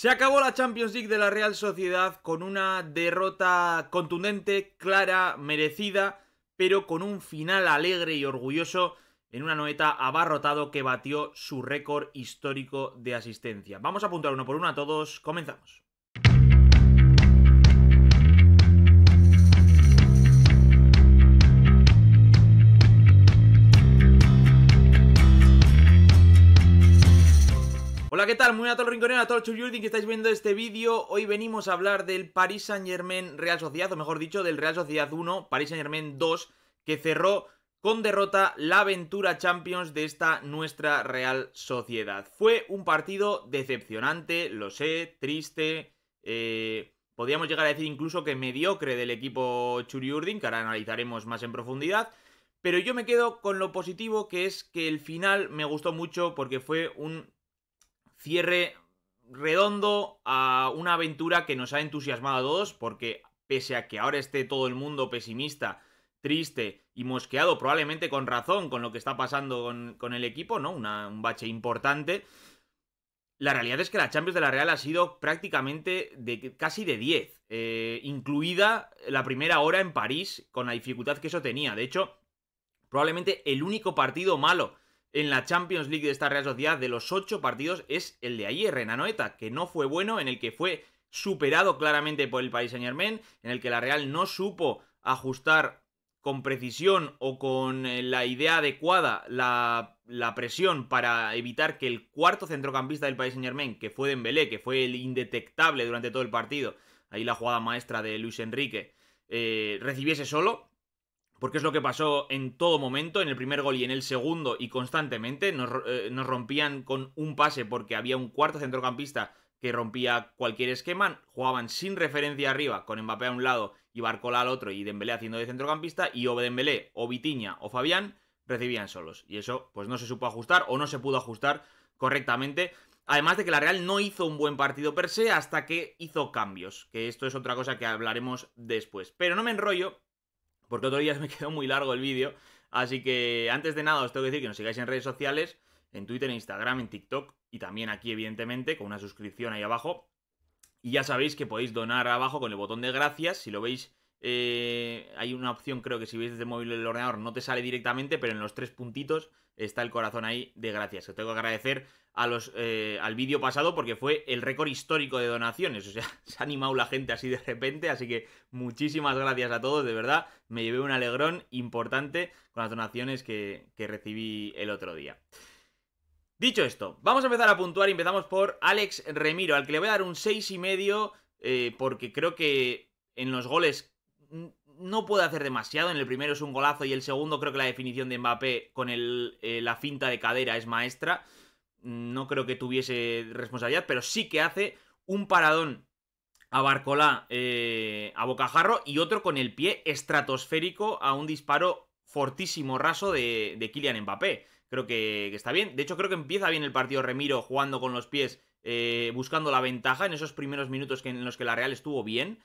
Se acabó la Champions League de la Real Sociedad con una derrota contundente, clara, merecida, pero con un final alegre y orgulloso en una noeta abarrotado que batió su récord histórico de asistencia. Vamos a apuntar uno por uno a todos, comenzamos. Hola, ¿qué tal? Muy a todos los a todos los churiurdin que estáis viendo este vídeo. Hoy venimos a hablar del Paris Saint-Germain Real Sociedad, o mejor dicho, del Real Sociedad 1, Paris Saint-Germain 2, que cerró con derrota la aventura Champions de esta nuestra Real Sociedad. Fue un partido decepcionante, lo sé, triste, eh, podríamos llegar a decir incluso que mediocre del equipo churiurdin, que ahora analizaremos más en profundidad. Pero yo me quedo con lo positivo, que es que el final me gustó mucho porque fue un cierre redondo a una aventura que nos ha entusiasmado a todos, porque pese a que ahora esté todo el mundo pesimista, triste y mosqueado, probablemente con razón con lo que está pasando con, el equipo, ¿no? un bache importante. La realidad es que la Champions de la Real ha sido prácticamente de casi de 10, eh, incluida la primera hora en París, con la dificultad que eso tenía. De hecho, probablemente el único partido malo en la Champions League de esta Real Sociedad de los ocho partidos es el de ayer, en Anoeta, que no fue bueno, en el que fue superado claramente por el Paris Saint Germain, en el que la Real no supo ajustar con precisión o con eh, la idea adecuada la, presión para evitar que el cuarto centrocampista del Paris Saint Germain, que fue Dembélé, que fue el indetectable durante todo el partido, ahí la jugada maestra de Luis Enrique, eh, recibiese solo, porque es lo que pasó en todo momento, en el primer gol y en el segundo y constantemente. Eh, nos, rompían con un pase porque había un cuarto centrocampista que rompía cualquier esquema, jugaban sin referencia arriba, con Mbappé a un lado y Barcola al otro y Dembélé haciendo de centrocampista, y o Dembélé, o Vitiña, o Fabián recibían solos. Y eso pues no se supo ajustar o no se pudo ajustar correctamente. Además de que la Real no hizo un buen partido per se hasta que hizo cambios, que esto es otra cosa que hablaremos después. Pero no me enrollo porque otro día me quedó muy largo el vídeo. Así que antes de nada os tengo que decir que nos sigáis en redes sociales, en Twitter, en Instagram, en TikTok y también aquí evidentemente con una suscripción ahí abajo. Y ya sabéis que podéis donar abajo con el botón de gracias, si lo veis... Eh, hay una opción, creo que si veis desde el móvil o el ordenador no te sale directamente, pero en los tres puntitos está el corazón ahí de gracias. Os tengo que agradecer a los, eh, al vídeo pasado porque fue el récord histórico de donaciones. O sea, se ha animado la gente así de repente. Así que muchísimas gracias a todos, de verdad. Me llevé un alegrón importante con las donaciones que, recibí el otro día. Dicho esto, vamos a empezar a puntuar empezamos por Alex Remiro, al que le voy a dar un 6,5 eh, porque creo que en los goles mm, no puede hacer demasiado. En el primero es un golazo y el segundo creo que la definición de Mbappé con eh, la finta de cadera es maestra. No creo que tuviese responsabilidad, pero sí que hace un paradón a Barcolá eh, a bocajarro y otro con el pie estratosférico a un disparo fortísimo raso de, de Kylian Mbappé. Creo que, está bien. De hecho, creo que empieza bien el partido Remiro jugando con los pies, eh, buscando la ventaja en esos primeros minutos que, en los que la Real estuvo bien.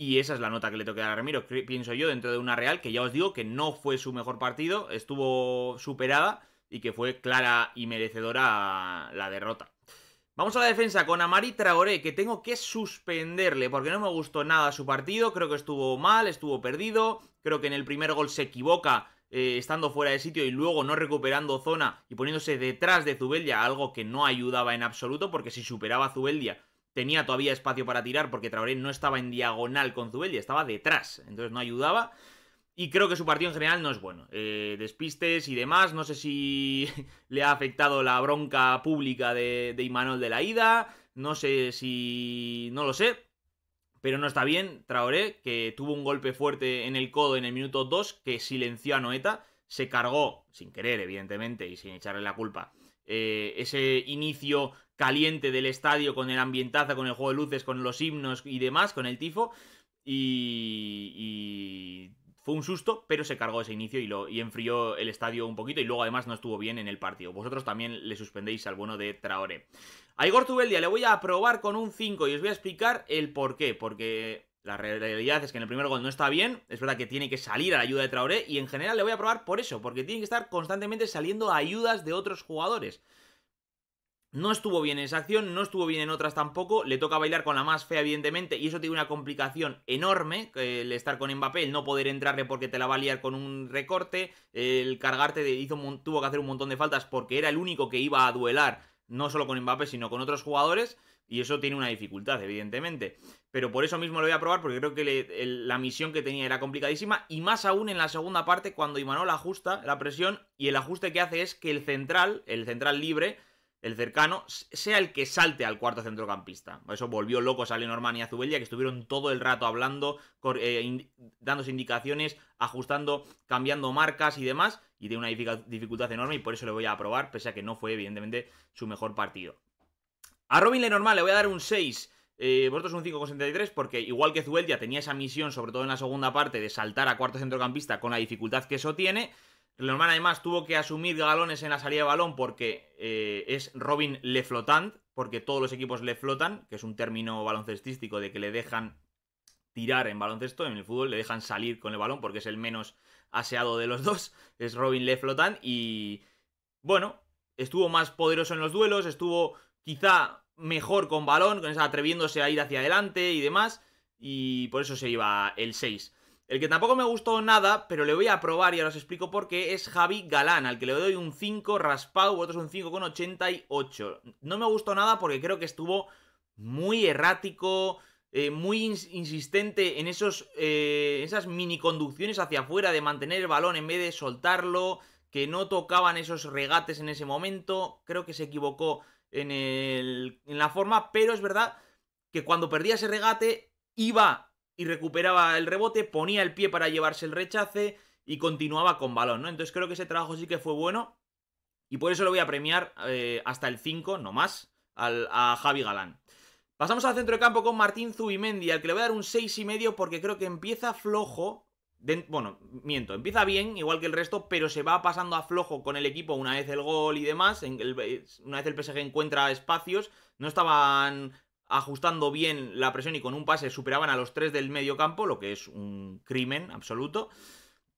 Y esa es la nota que le toca a Ramiro, pienso yo, dentro de una Real que ya os digo que no fue su mejor partido, estuvo superada y que fue clara y merecedora la derrota. Vamos a la defensa con Amari Traoré, que tengo que suspenderle porque no me gustó nada su partido, creo que estuvo mal, estuvo perdido, creo que en el primer gol se equivoca eh, estando fuera de sitio y luego no recuperando zona y poniéndose detrás de Zubeldia, algo que no ayudaba en absoluto porque si superaba a Zubeldia tenía todavía espacio para tirar porque Traoré no estaba en diagonal con y estaba detrás, entonces no ayudaba. Y creo que su partido en general no es bueno. Eh, despistes y demás. No sé si le ha afectado la bronca pública de, de Imanol de la ida. No sé si. No lo sé. Pero no está bien. Traoré, que tuvo un golpe fuerte en el codo en el minuto 2, que silenció a Noeta. Se cargó, sin querer, evidentemente, y sin echarle la culpa, eh, ese inicio caliente del estadio con el ambientaza, con el juego de luces, con los himnos y demás, con el tifo. Y, y fue un susto, pero se cargó ese inicio y, lo, y enfrió el estadio un poquito y luego además no estuvo bien en el partido. Vosotros también le suspendéis al bueno de Traoré. A Igor Tubeldia le voy a probar con un 5 y os voy a explicar el por qué, porque la realidad es que en el primer gol no está bien, es verdad que tiene que salir a la ayuda de Traoré y en general le voy a probar por eso, porque tiene que estar constantemente saliendo ayudas de otros jugadores. No estuvo bien en esa acción, no estuvo bien en otras tampoco, le toca bailar con la más fea evidentemente y eso tiene una complicación enorme, el estar con Mbappé, el no poder entrarle porque te la va a liar con un recorte, el cargarte tuvo que hacer un montón de faltas porque era el único que iba a duelar, no solo con Mbappé sino con otros jugadores y eso tiene una dificultad, evidentemente. Pero por eso mismo lo voy a probar, porque creo que la misión que tenía era complicadísima. Y más aún en la segunda parte, cuando Imanol ajusta la presión. Y el ajuste que hace es que el central, el central libre, el cercano, sea el que salte al cuarto centrocampista. Eso volvió loco a Lenormand y a que estuvieron todo el rato hablando, eh, dándose indicaciones, ajustando, cambiando marcas y demás. Y tiene una dificultad enorme, y por eso le voy a probar, pese a que no fue, evidentemente, su mejor partido. A Robin normal le voy a dar un 6. Eh, vosotros un 5,63 porque igual que Zueldia ya tenía esa misión, sobre todo en la segunda parte, de saltar a cuarto centrocampista con la dificultad que eso tiene. Lenormand además tuvo que asumir galones en la salida de balón porque eh, es Robin le flotant, porque todos los equipos le flotan, que es un término baloncestístico de que le dejan tirar en baloncesto, en el fútbol le dejan salir con el balón porque es el menos aseado de los dos, es Robin le flotant y bueno, estuvo más poderoso en los duelos, estuvo quizá mejor con balón, con esa atreviéndose a ir hacia adelante y demás, y por eso se iba el 6. El que tampoco me gustó nada, pero le voy a probar y ahora os explico por qué, es Javi Galán, al que le doy un 5 raspado, vosotros un con 5,88. No me gustó nada porque creo que estuvo muy errático, eh, muy insistente en esos, eh, esas mini conducciones hacia afuera de mantener el balón en vez de soltarlo, que no tocaban esos regates en ese momento, creo que se equivocó en, la forma, pero es verdad que cuando perdía ese regate iba y recuperaba el rebote, ponía el pie para llevarse el rechace y continuaba con balón, ¿no? Entonces creo que ese trabajo sí que fue bueno y por eso lo voy a premiar eh, hasta el 5, no más, al, a Javi Galán. Pasamos al centro de campo con Martín Zubimendi, al que le voy a dar un 6,5 porque creo que empieza flojo bueno, miento, empieza bien, igual que el resto, pero se va pasando a flojo con el equipo una vez el gol y demás. una vez el PSG encuentra espacios, no estaban ajustando bien la presión y con un pase superaban a los tres del medio campo, lo que es un crimen absoluto.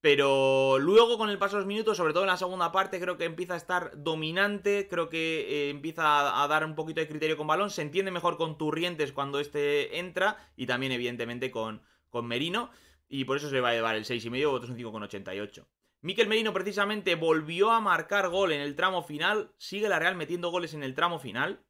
Pero luego con el paso de los minutos, sobre todo en la segunda parte, creo que empieza a estar dominante, creo que eh, empieza a, dar un poquito de criterio con balón, se entiende mejor con Turrientes cuando este entra y también evidentemente con, con Merino. Y por eso se va a llevar el 6,5, votos un 5,88. Miquel Merino precisamente volvió a marcar gol en el tramo final. Sigue la Real metiendo goles en el tramo final.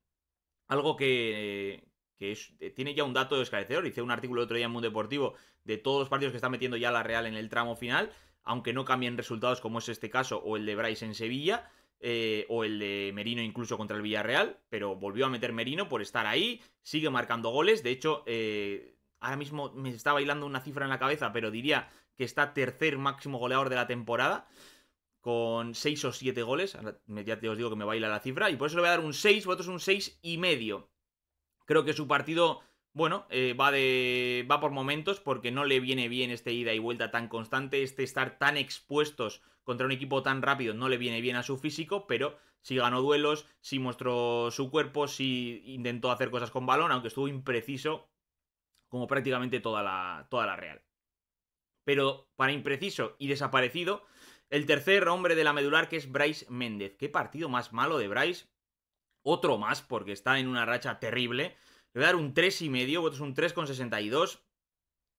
Algo que, que eh, tiene ya un dato esclarecedor. Hice un artículo el otro día en Mundo Deportivo de todos los partidos que está metiendo ya la Real en el tramo final. Aunque no cambien resultados como es este caso o el de Bryce en Sevilla. Eh, o el de Merino incluso contra el Villarreal, pero volvió a meter Merino por estar ahí, sigue marcando goles, de hecho eh, ahora mismo me está bailando una cifra en la cabeza, pero diría que está tercer máximo goleador de la temporada, con 6 o 7 goles. ya te os digo que me baila la cifra, y por eso le voy a dar un 6, vosotros un 6 y medio. Creo que su partido, bueno, eh, va, de, va por momentos, porque no le viene bien este ida y vuelta tan constante, este estar tan expuestos contra un equipo tan rápido no le viene bien a su físico, pero si ganó duelos, Si mostró su cuerpo, Si intentó hacer cosas con balón, aunque estuvo impreciso como prácticamente toda la, toda la Real. Pero para impreciso y desaparecido, el tercer hombre de la medular que es Bryce Méndez. Qué partido más malo de Bryce. Otro más, porque está en una racha terrible. Le voy a dar un 3,5, vosotros un 3,62.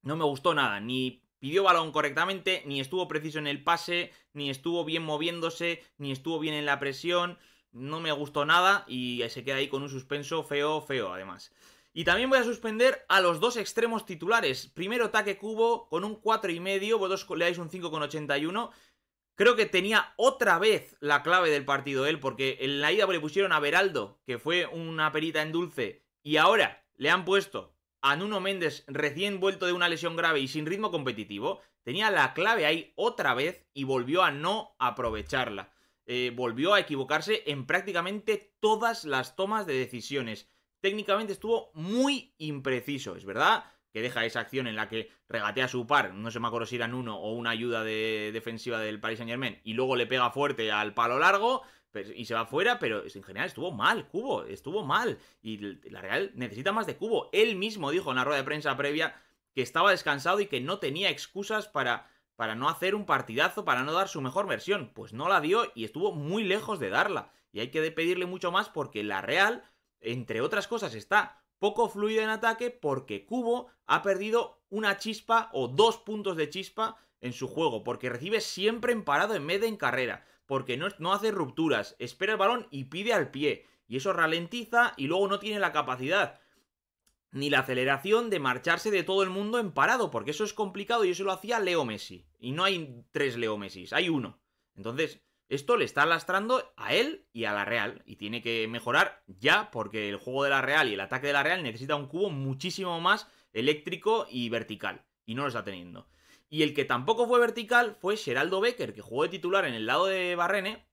No me gustó nada, ni pidió balón correctamente, ni estuvo preciso en el pase, ni estuvo bien moviéndose, ni estuvo bien en la presión. No me gustó nada y se queda ahí con un suspenso feo, feo además. Y también voy a suspender a los dos extremos titulares. Primero Taque Cubo con un 4,5, vosotros le dais un 5,81. Creo que tenía otra vez la clave del partido él, porque en la ida le pusieron a Beraldo, que fue una perita en dulce, y ahora le han puesto a Nuno Méndez recién vuelto de una lesión grave y sin ritmo competitivo, tenía la clave ahí otra vez y volvió a no aprovecharla. Eh, volvió a equivocarse en prácticamente todas las tomas de decisiones técnicamente estuvo muy impreciso, es verdad que deja esa acción en la que regatea a su par, no se me acuerdo si en uno o una ayuda de defensiva del Paris Saint Germain, y luego le pega fuerte al palo largo pues, y se va fuera, pero en general estuvo mal, Cubo, estuvo mal, y la Real necesita más de Cubo. Él mismo dijo en la rueda de prensa previa que estaba descansado y que no tenía excusas para, para no hacer un partidazo, para no dar su mejor versión. Pues no la dio y estuvo muy lejos de darla. Y hay que pedirle mucho más porque la Real entre otras cosas, está poco fluido en ataque porque Cubo ha perdido una chispa o dos puntos de chispa en su juego, porque recibe siempre en parado en medio en carrera, porque no, no hace rupturas, espera el balón y pide al pie, y eso ralentiza y luego no tiene la capacidad ni la aceleración de marcharse de todo el mundo en parado, porque eso es complicado y eso lo hacía Leo Messi. Y no hay tres Leo Messi, hay uno. Entonces, esto le está lastrando a él y a la Real. Y tiene que mejorar ya porque el juego de la Real y el ataque de la Real necesita un cubo muchísimo más eléctrico y vertical. Y no lo está teniendo. Y el que tampoco fue vertical fue Geraldo Becker, que jugó de titular en el lado de Barrene.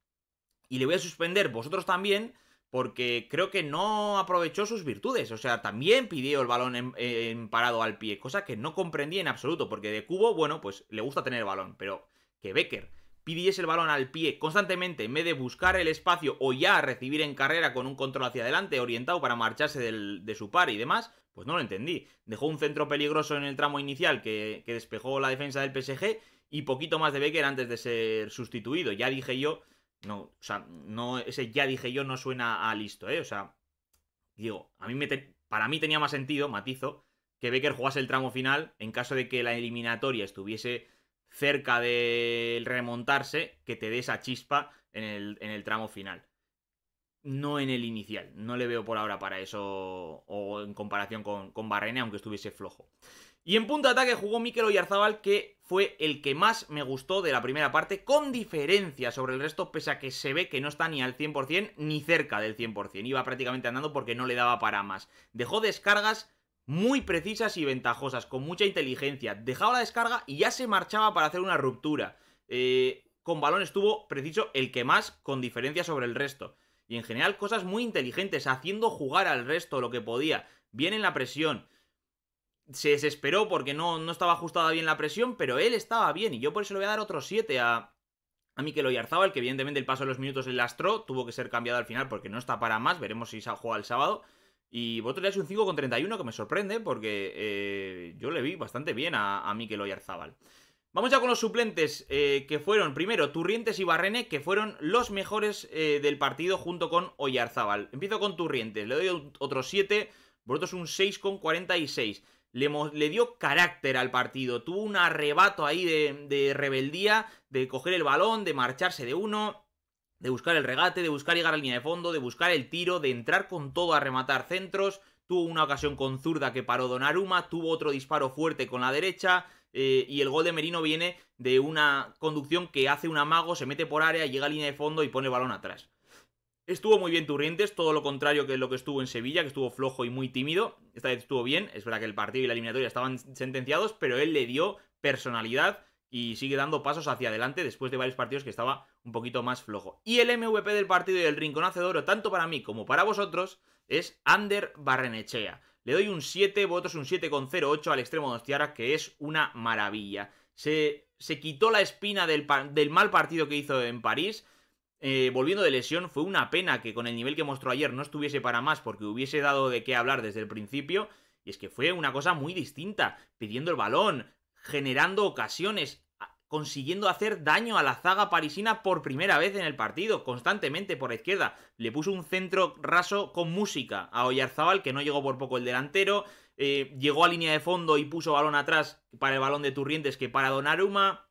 Y le voy a suspender vosotros también porque creo que no aprovechó sus virtudes. O sea, también pidió el balón en, parado al pie, cosa que no comprendí en absoluto, porque de Cubo, bueno, pues le gusta tener balón, pero que Becker pidiese el balón al pie constantemente en vez de buscar el espacio o ya recibir en carrera con un control hacia adelante orientado para marcharse de su par y demás, pues no lo entendí. Dejó un centro peligroso en el tramo inicial que, despejó la defensa del PSG y poquito más de Becker antes de ser sustituido. Ya dije yo, no, o sea, no, ese ya dije yo no suena a listo, ¿eh? O sea, digo, a mí para mí tenía más sentido, matizo, que Becker jugase el tramo final en caso de que la eliminatoria estuviese cerca del remontarse que te dé esa chispa en el, tramo final. No en el inicial, no le veo por ahora para eso o en comparación con, con Barrene, aunque estuviese flojo. Y en punto de ataque jugó Mikel Oyarzabal, que fue el que más me gustó de la primera parte, con diferencia sobre el resto, pese a que se ve que no está ni al 100% ni cerca del 100%. Iba prácticamente andando porque no le daba para más. Dejó descargas muy precisas y ventajosas, con mucha inteligencia. Dejaba la descarga y ya se marchaba para hacer una ruptura. Eh, con balón estuvo preciso el que más, con diferencia sobre el resto. Y en general cosas muy inteligentes, haciendo jugar al resto lo que podía, bien en la presión. Se desesperó porque no, no estaba ajustada bien la presión, pero él estaba bien y yo por eso le voy a dar otro 7 a, a Mikel Oyarzabal, que evidentemente el paso de los minutos le lastró, tuvo que ser cambiado al final porque no está para más, veremos si se juega el sábado. Y le es un 5 con 31 que me sorprende porque eh, yo le vi bastante bien a, a Mikel Oyarzábal. Vamos ya con los suplentes eh, que fueron primero Turrientes y Barrene, que fueron los mejores eh, del partido junto con Oyarzábal. Empiezo con Turrientes, le doy otro 7, vosotros un 6 con 46. Le, le, dio carácter al partido, tuvo un arrebato ahí de rebeldía, de coger el balón, de marcharse de uno de buscar el regate, de buscar llegar a la línea de fondo, de buscar el tiro, de entrar con todo a rematar centros. Tuvo una ocasión con zurda que paró Donnarumma, tuvo otro disparo fuerte con la derecha. Eh, y el gol de Merino viene de una conducción que hace un amago, se mete por área, llega a línea de fondo y pone el balón atrás. Estuvo muy bien Turrientes, todo lo contrario que lo que estuvo en Sevilla, que estuvo flojo y muy tímido. Esta vez estuvo bien, es verdad que el partido y la eliminatoria estaban sentenciados, pero él le dio personalidad, y sigue dando pasos hacia adelante después de varios partidos que estaba un poquito más flojo. Y el MVP del partido y del rincón Oro, tanto para mí como para vosotros, es Ander Barrenechea. Le doy un 7, votos un 7,08 al extremo de Ostiara, que es una maravilla. Se, quitó la espina del, mal partido que hizo en París. Eh, volviendo de lesión, fue una pena que con el nivel que mostró ayer no estuviese para más porque hubiese dado de qué hablar desde el principio. Y es que fue una cosa muy distinta, pidiendo el balón, generando ocasiones, consiguiendo hacer daño a la zaga parisina por primera vez en el partido, constantemente por la izquierda. Le puso un centro raso con música a Oyarzabal, que no llegó por poco el delantero. Eh, llegó a línea de fondo y puso balón atrás para el balón de Turrientes que para Donnarumma.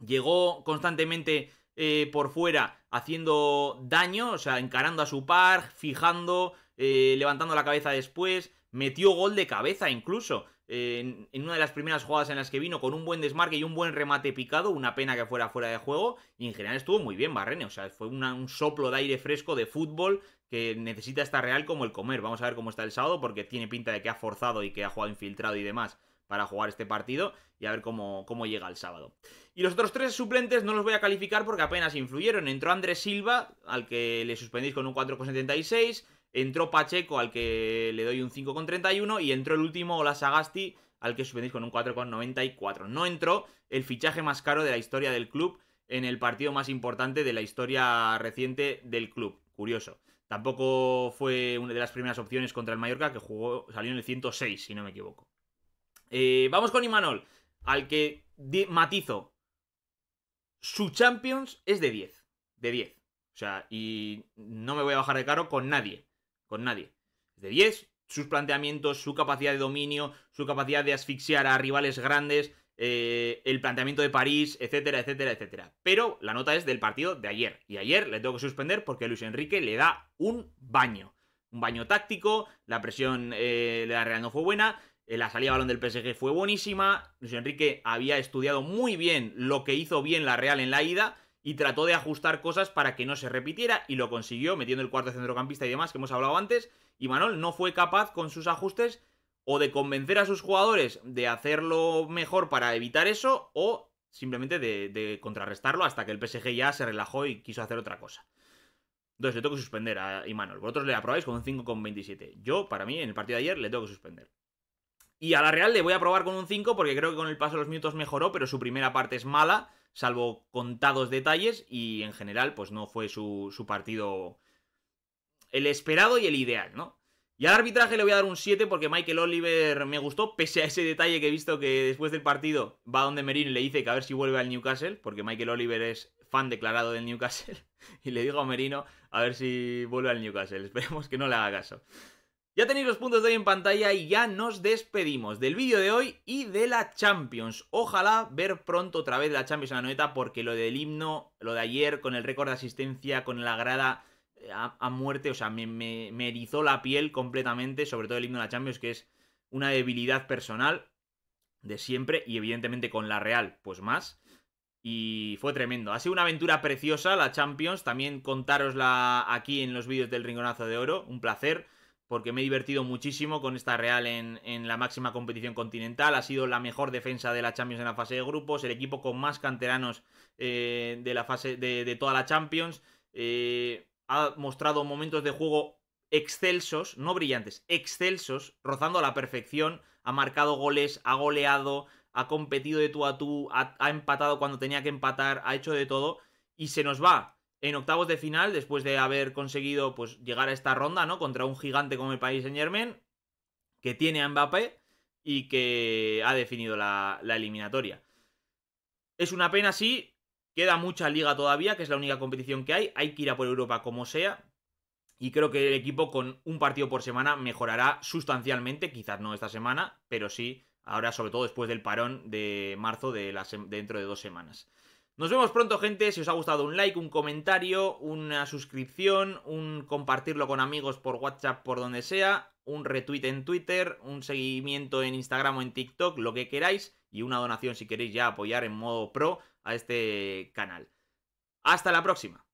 Llegó constantemente eh, por fuera haciendo daño, o sea, encarando a su par, fijando, eh, levantando la cabeza después. Metió gol de cabeza incluso en, una de las primeras jugadas en las que vino con un buen desmarque y un buen remate picado, una pena que fuera fuera de juego, y en general estuvo muy bien Barrene, o sea, fue un soplo de aire fresco de fútbol que necesita estar Real como el comer. Vamos a ver cómo está el sábado, porque tiene pinta de que ha forzado y que ha jugado infiltrado y demás para jugar este partido y a ver cómo, cómo, llega el sábado. Y los otros tres suplentes no los voy a calificar porque apenas influyeron. Entró Andrés Silva, al que le suspendéis con un 4,76. Entró Pacheco, al que le doy un 5,31. Y entró el último, Ola Sagasti, al que suspendéis con un 4,94. No entró el fichaje más caro de la historia del club en el partido más importante de la historia reciente del club. Curioso. Tampoco fue una de las primeras opciones contra el Mallorca, que jugó, salió en el 106, si no me equivoco. Eh, vamos con Imanol, al que matizo. Su Champions es de 10. De 10. O sea, y no me voy a bajar de caro con nadie con nadie. de 10, sus planteamientos, su capacidad de dominio, su capacidad de asfixiar a rivales grandes, eh, el planteamiento de París, etcétera, etcétera, etcétera. Pero la nota es del partido de ayer. Y ayer le tengo que suspender porque Luis Enrique le da un baño. Un baño táctico, la presión eh, de la Real no fue buena, eh, la salida de balón del PSG fue buenísima, Luis Enrique había estudiado muy bien lo que hizo bien la Real en la ida y trató de ajustar cosas para que no se repitiera y lo consiguió metiendo el cuarto centrocampista y demás que hemos hablado antes. Y Manol no fue capaz con sus ajustes o de convencer a sus jugadores de hacerlo mejor para evitar eso o simplemente de, contrarrestarlo hasta que el PSG ya se relajó y quiso hacer otra cosa. Entonces le tengo que suspender a Imanol. Vosotros le aprobáis con un 5,27. Yo, para mí, en el partido de ayer le tengo que suspender. Y a la Real le voy a probar con un 5 porque creo que con el paso de los minutos mejoró, pero su primera parte es mala salvo contados detalles y en general pues no fue su, partido el esperado y el ideal, ¿no? Y al arbitraje le voy a dar un 7 porque Michael Oliver me gustó, pese a ese detalle que he visto que después del partido va donde Merino y le dice que a ver si vuelve al Newcastle, porque Michael Oliver es fan declarado del Newcastle, y le digo a Merino a ver si vuelve al Newcastle, esperemos que no le haga caso. Ya tenéis los puntos de hoy en pantalla y ya nos despedimos del vídeo de hoy y de la Champions. Ojalá ver pronto otra vez la Champions en la noeta porque lo del himno, lo de ayer con el récord de asistencia, con la grada eh, a, muerte, o sea, me, erizó la piel completamente, sobre todo el himno de la Champions que es una debilidad personal de siempre y evidentemente con la Real, pues más. Y fue tremendo. Ha sido una aventura preciosa la Champions. También contarosla aquí en los vídeos del Ringonazo de Oro. Un placer porque me he divertido muchísimo con esta Real en, la máxima competición continental. Ha sido la mejor defensa de la Champions en la fase de grupos, el equipo con más canteranos eh, de, la fase, de, toda la Champions. Eh, ha mostrado momentos de juego excelsos, no brillantes, excelsos, rozando a la perfección. Ha marcado goles, ha goleado, ha competido de tú a tú, ha, ha empatado cuando tenía que empatar, ha hecho de todo. Y se nos va en octavos de final, después de haber conseguido pues, llegar a esta ronda, ¿no? Contra un gigante como el país Saint Germain, que tiene a Mbappé y que ha definido la, eliminatoria. Es una pena, sí. Queda mucha liga todavía, que es la única competición que hay. Hay que ir a por Europa como sea. Y creo que el equipo con un partido por semana mejorará sustancialmente, quizás no esta semana, pero sí ahora, sobre todo después del parón de marzo de dentro de dos semanas. Nos vemos pronto, gente. Si os ha gustado un like, un comentario, una suscripción, un compartirlo con amigos por WhatsApp, por donde sea, un retweet en Twitter, un seguimiento en Instagram o en TikTok, lo que queráis, y una donación si queréis ya apoyar en modo pro a este canal. Hasta la próxima.